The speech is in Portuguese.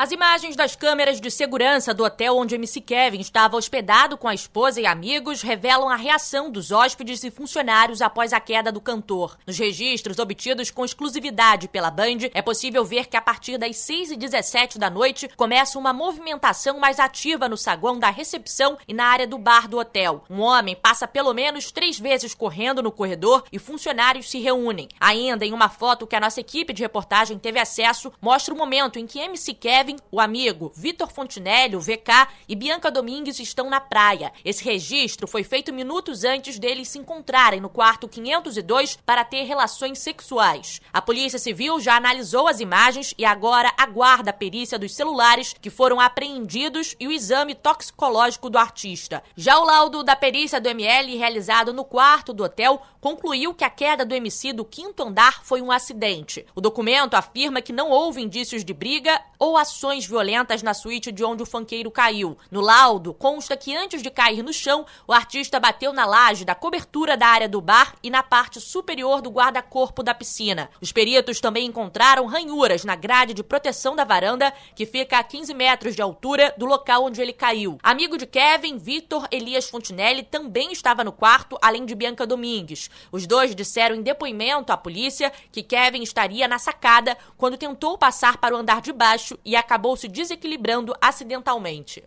As imagens das câmeras de segurança do hotel onde MC Kevin estava hospedado com a esposa e amigos revelam a reação dos hóspedes e funcionários após a queda do cantor. Nos registros obtidos com exclusividade pela Band, é possível ver que a partir das 6 e 17 da noite começa uma movimentação mais ativa no saguão da recepção e na área do bar do hotel. Um homem passa pelo menos três vezes correndo no corredor e funcionários se reúnem. Ainda em uma foto que a nossa equipe de reportagem teve acesso, mostra o momento em que MC Kevin Kevin, o amigo, Vitor Fontinelli, o VK e Bianca Domingues estão na praia. Esse registro foi feito minutos antes deles se encontrarem no quarto 502 para ter relações sexuais. A Polícia Civil já analisou as imagens e agora aguarda a perícia dos celulares que foram apreendidos e o exame toxicológico do artista. Já o laudo da perícia do ML, realizado no quarto do hotel, concluiu que a queda do MC do quinto andar foi um acidente. O documento afirma que não houve indícios de briga ou assunto ações violentas na suíte de onde o fanqueiro caiu. No laudo, consta que antes de cair no chão, o artista bateu na laje da cobertura da área do bar e na parte superior do guarda-corpo da piscina. Os peritos também encontraram ranhuras na grade de proteção da varanda, que fica a 15 metros de altura do local onde ele caiu. Amigo de Kevin, Vitor Elias Fontinelli também estava no quarto, além de Bianca Domingues. Os dois disseram em depoimento à polícia que Kevin estaria na sacada quando tentou passar para o andar de baixo e a acabou se desequilibrando acidentalmente.